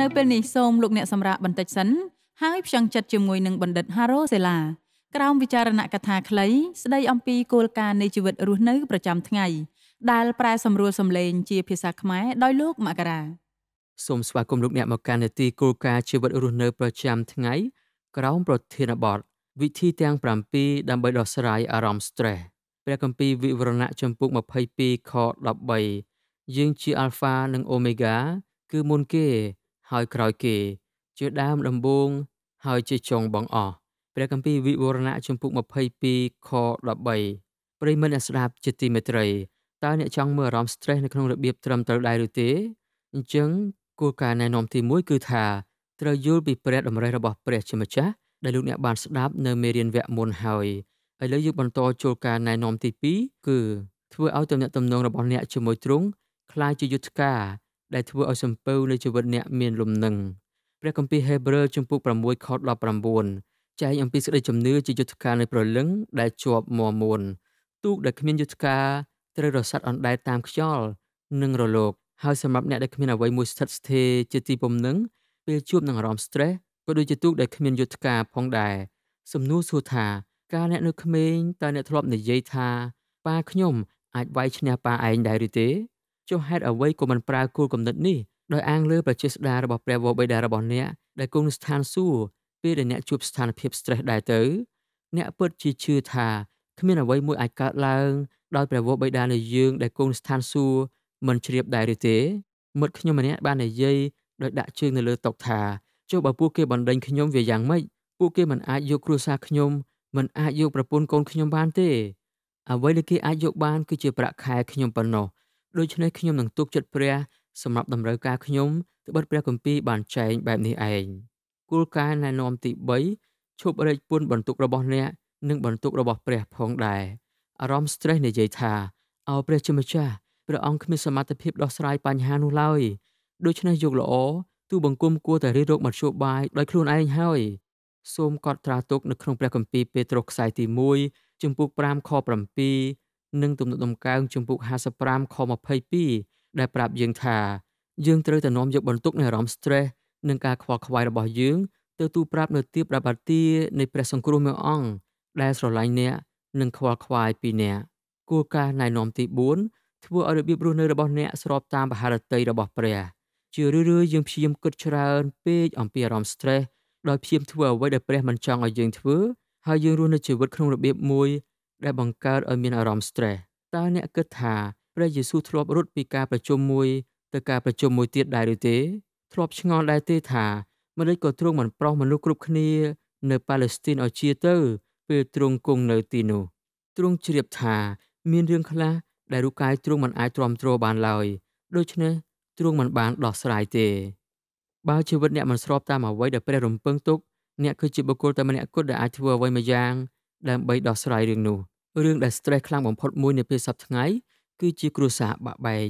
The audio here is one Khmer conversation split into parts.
នៅពេលនេះសូមលោកអ្នកសម្រាប់បន្តិចសិនហើយផ្ចង់ចិត្តជាមួយនឹងបណ្ឌិត Haro Sela ក្រោមវិចារណកថាខ្លី ស្ដីអំពីគោលការណ៍នៃជីវិតរស់នៅប្រចាំថ្ងៃដែលប្រែសម្រួលសម្លេងជាភាសាខ្មែរដោយលោកមករាសូមស្វាគមន៍លោកអ្នកមកកាន់នាទីគោលការណ៍ជីវិតរស់នៅ ប្រចាំថ្ងៃ ក្រោមប្រធានបទវិធី ទាំង7ដើម្បីដោះស្រាយអារម្មណ៍ stress ព្រះគម្ពីរវិវរណៈចំពុក22ខ13យើងជា alpha និង omega គឺមុនគេហើយក្រោយគេ ជាដើមដំបូងហើយជាចុងបងអស់ព្រះគម្ពីរវិវរណៈជំពូក22ខ13ប្រិមិត្តអ្នកស្ដាប់ជាទីមេត្រីតើអ្នកចង់មើលអារម្មណ៍ stress នៅក្នុងរបៀបត្រឹមត្រូវដែរឬទេអញ្ចឹងគោលការណ៍ណែនាំទី1គឺថាត្រូវយល់ពីព្រះតម្រេះរបស់ព្រះជាម្ចាស់ដែលលោកអ្នកបានស្ដាប់នៅមេរៀនវគ្គមុនហើយឥឡូវយើងបន្ត ចូលការណែនាំទី2គឺធ្វើឲ្យទំនាក់ទំនងរបស់អ្នកជាមួយទ្រង់คล้ายជាយុទ្ធការដែលធ្វើឲ្យសំពៅនៃជីវិតអ្នកមានលំនឹងព្រះគម្ពីរហេព្រើរជំពូក6ខ19ចែងអំពីសេចក្តីជំនឿជាយុទ្ធការនៃប្រលឹងដែលជាប់មមួនទូកដែលគ្មានយុទ្ធការត្រូវរសាត់អណ្ដែតតាមខ្យល់និងរលកហើយសម្រាប់អ្នកដែលគ្មានអ្វីមួយស្ថិតស្ថេរជាទីពំនឹងពេលជួបនឹងអារម្មណ៍ stress ក៏ដូចជាទូកដែលគ្មានយុទ្ធការផងដែរសំណួរសួរថាការអ្នកនៅក្មេងតើអ្នកធ្លាប់និយាយថាប៉ាខ្ញុំអាចវាយឈ្នះប៉ាឯងដែរឬទេចុះហេតុអ្វីក៏មិនប្រើគោលគំនិតនេះដោយអាង លើប្រជាស្ដាររបស់ព្រះវរបិតារបស់អ្នកដែលគង់ស្ថានសួគ៌ពេលដែលអ្នកជួបស្ថានភាព stress ដែរទៅអ្នកពិតជាជឿថា គ្មានអ្វីមួយអាចកើតឡើងដោយព្រះវរបិតានៃយើងដែលគង់ស្ថានសួគ៌មិនជ្រាបដែរឬទេមិត្តខ្ញុំម្នាក់បាននិយាយដោយដាក់ជើងនៅលើតុថាចុះបើពួកគេបណ្ដេញខ្ញុំ វាយ៉ាងម៉េចពួកគេមិនអាចយកគ្រួសារខ្ញុំមិនអាចយកប្រពន្ធកូនខ្ញុំបានទេ អ្វីដែលគេអាចយកបានគឺជាប្រាក់ខែខ្ញុំប៉ុណ្ណោះដូច្នេះខ្ញុំនឹងទុកចិត្តព្រះសម្រាប់តម្រូវការខ្ញុំត្បិតព្រះគម្ពីរបានចែងបែបនេះឯងគោលការណ៍ណែនាំទី3ឈប់រែកពុនបន្ទុករបស់អ្នកនិងបន្ទុករបស់ព្រះផងដែរអារម្មណ៍ stress និយាយថាអោព្រះជាម្ចាស់ព្រះអង្គគ្មានសមត្ថភាពដោះស្រាយបញ្ហានោះឡើយដូច្នេះយោគល្អទូបង្គំគួរតែរៀបរកមធ្យោបាយដោយខ្លួនឯងហើយ សូមកត់ត្រាទុកនៅក្នុងព្រះគម្ពីរពេត្រុសខ្សែទី1ចំពុក5ខ7និងទំនុកតម្កើងជំពូក55ខ22ដែលប្រាប់យើងថាយើងត្រូវតែនាំយកបន្ទុកនៃអារម្មណ៍ stress និងការខ្វល់ខ្វាយរបស់យើងទៅទូប្រាប់នៅទីប្របាទទានៃព្រះសង្គ្រោះមួយអង្គដែលស្រឡាញ់អ្នកនិងខ្វល់ខ្វាយពីអ្នកគោលការណ៍ណែនាំទី4ធ្វើឲ្យរបៀបរស់នៅរបស់អ្នក ស្របតាមបហារតីរបស់ព្រះជារឿយៗយើងព្យាយាមគិតច្រើនពេកអំពីអារម្មណ៍ stress ដោយព្យាយាមធ្វើអ្វីដែលព្រះមិនចង់ឲ្យយើងធ្វើហើយយើងរស់នៅជីវិតក្នុងរបៀបមួយដែលបង្កើតឲ្យមានអារម្មណ៍ stress តើអ្នកគិតថាព្រះយេស៊ូវធ្លាប់រត់ពីការប្រជុំមួយទៅការប្រជុំមួយទៀតដែរឬទេធ្លាប់ឆ្ងល់ដែរទេថាមនុស្សក៏ទ្រង់មិនប្រោសមនុស្សគ្រប់គ្នា នៅប៉ាឡេស្ទីនឲ្យជាទៅពេលទ្រង់គង់នៅទីនោះទ្រង់ជ្រាបថាមានរឿងខ្លះដែលរូបកាយទ្រង់មិនអាចទ្រាំទ្របានឡើយដូច្នេះទ្រង់មិនបានដោះស្រាយទេបើជីវិតអ្នកមិនស្របតាមអ្វីដែលព្រះរំពឹងទុក អ្នកគឺជាបុគ្គលតែម្នាក់គត់ដែលអាចធ្វើអ្វីមួយយ៉ាងដើម្បីដោះស្រាយរឿងនោះរឿងដែល stress ខ្លាំងបំផុតមួយនាពេលសប្តាហ៍ថ្ងៃគឺជាគ្រួសារបាក់បែក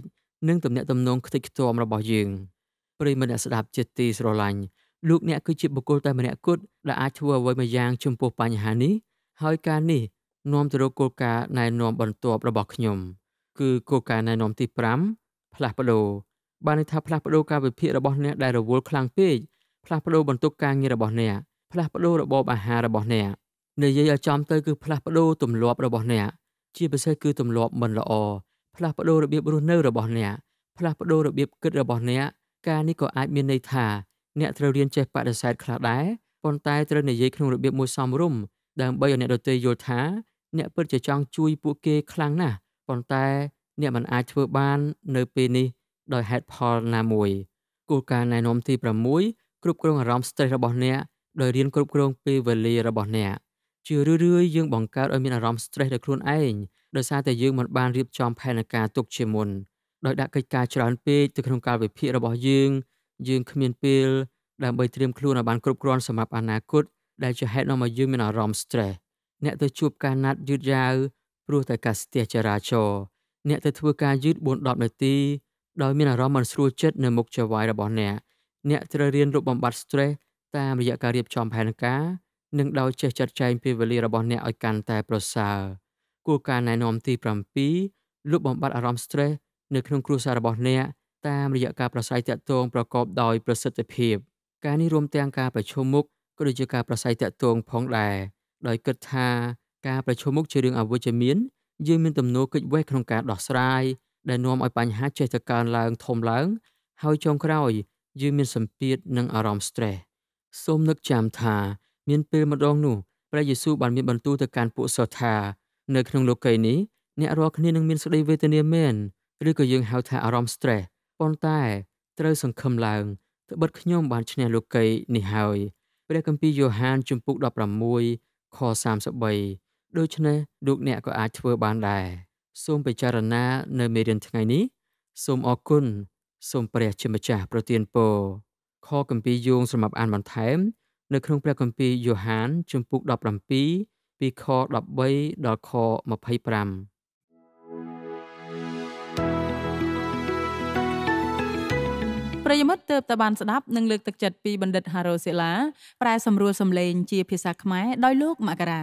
និងទំនាក់ទំនងខ្ទេចខ្ទាំរបស់យើងប្រិមត្តអ្នកស្ដាប់ជាទីស្រឡាញ់លោកអ្នកគឺជាបុគ្គលតែម្នាក់គត់ដែលអាចធ្វើអ្វីមួយយ៉ាងចំពោះបញ្ហានេះហើយការនេះនាំទៅរកគោលការណ៍ណែនាំបន្ទាប់របស់ខ្ញុំ គឺគោលការណ៍ណែនាំទី5ផ្លាស់ប្ដូរបានន័យថាផ្លាស់ប្ដូរការវិភាគរបស់អ្នកដែលរវល់ខ្លាំងពេកផ្លាស់ប្ដូរបន្ទុកការងាររបស់អ្នកផ្លាស់ប្ដូររបបអាហាររបស់អ្នកនិយាយឲ្យចំទៅគឺផ្លាស់ប្ដូរទម្លាប់របស់អ្នកជាពិសេសគឺទម្លាប់មិនល្អផ្លាស់ប្ដូររបៀបរស់នៅរបស់អ្នកផ្លាស់ប្ដូររបៀបគិតរបស់អ្នកការនេះក៏អាចមានន័យថាអ្នកត្រូវរៀនចេះបដិសេធខ្លះដែរប៉ុន្តែត្រូវនិយាយក្នុងរបៀបមួយសមរម្យដើម្បីឲ្យអ្នកដទៃយល់ថាអ្នកពិតជាចង់ជួយពួកគេខ្លាំងណាស់ប៉ុន្តែអ្នកមិនអាចធ្វើបាននៅពេលនេះដោយហេតុផលណាមួយគោលការណ៍ណែនាំទី6គ្រប់គ្រងអារម្មណ៍ stress របស់អ្នកដោយរៀនគ្រប់គ្រងពេលវេលារបស់អ្នកជារឿយៗយើងបង្កើតឲ្យមានអារម្មណ៍ stress ដោយខ្លួនឯងដោយសារតែយើងមិនបានរៀបចំផែនការទុកជាមុនដោយដាក់កិច្ចការច្រើនពេកទៅក្នុងកាលវិភាគរបស់យើងយើងគ្មានពេលដើម្បីត្រៀមខ្លួនឲ្យបានគ្រប់គ្រាន់សម្រាប់អនាគតដែលជាហេតុនាំឲ្យយើងមានអារម្មណ៍ stress អ្នកទៅជួបការណាត់យឺតយ៉ាវព្រោះតែការស្ទះចរាចរណ៍អ្នកទៅធ្វើការយឺត4-10នាទីដោយមានអារម្មណ៍មិនស្រួលចិត្តនៅមុខចវាយរបស់អ្នកអ្នកត្រូវរៀនរកបំបត្តិ stress តាមរយៈការរៀបចំផែនការនិងដោយចេះចាត់ចែងពេលវេលារបស់អ្នកឲ្យកាន់តែប្រសើរគួរការណែនាំទី7លុបបំបាត់អារម្មណ៍ stress នៅក្នុង គ្រួសាររបស់អ្នកតាមរយៈការប្រស័យតាក់ទងប្រកបដោយប្រសិទ្ធភាពការនេះរួមទាំងការប្រជុំមុខក៏ដូចជាការប្រស័យតាក់ទងផងដែរដោយគិតថាការប្រជុំមុខជារឿងអវិជ្ជមានយើងមានទំនួលកិច្ចវេះក្នុងការដោះស្រាយដែលនាំឲ្យបញ្ហាចេះតែកើនឡើងធំឡើងហើយចុងក្រោយយើងមានសម្ពាធនិងអារម្មណ៍ stress សូមនឹកចាំថាមានពេលម្ដង នោះព្រះយេស៊ូវបានមានបន្ទូលទៅកាន់ពួកសិស្សថានៅក្នុងលោកីនេះអ្នករាល់គ្នានឹងមានសេចក្តីវេទនាមែនឬក៏យើងហៅថាអារម្មណ៍ stress ប៉ុន្តែត្រូវសង្ឃឹមឡើងត្បិតខ្ញុំបានឈ្នះលោកីនេះហើយព្រះគម្ពីរយ៉ូហានជំពូក16ខ33ដូច្នេះលោកអ្នកក៏អាចធ្វើបានដែរសូមពិចារណា នៅមេរៀនថ្ងៃនេះសូមអរគុណសូមព្រះជាម្ចាស់ប្រទានពរខគម្ពីរយោងសម្រាប់អានបន្ថែមនៅក្នុងព្រះគម្ពីរយ៉ូហានជំពូក17ពីខ13ដល់ខ25្រិយមិត្តទៅតបានស្ដាប់និងលើកទឹកចិត្តពីបណ្ឌិត Haro Sela ប្រែ សម្រួលសម្លេង ជាភាសាខ្មែរដោយលោកមករា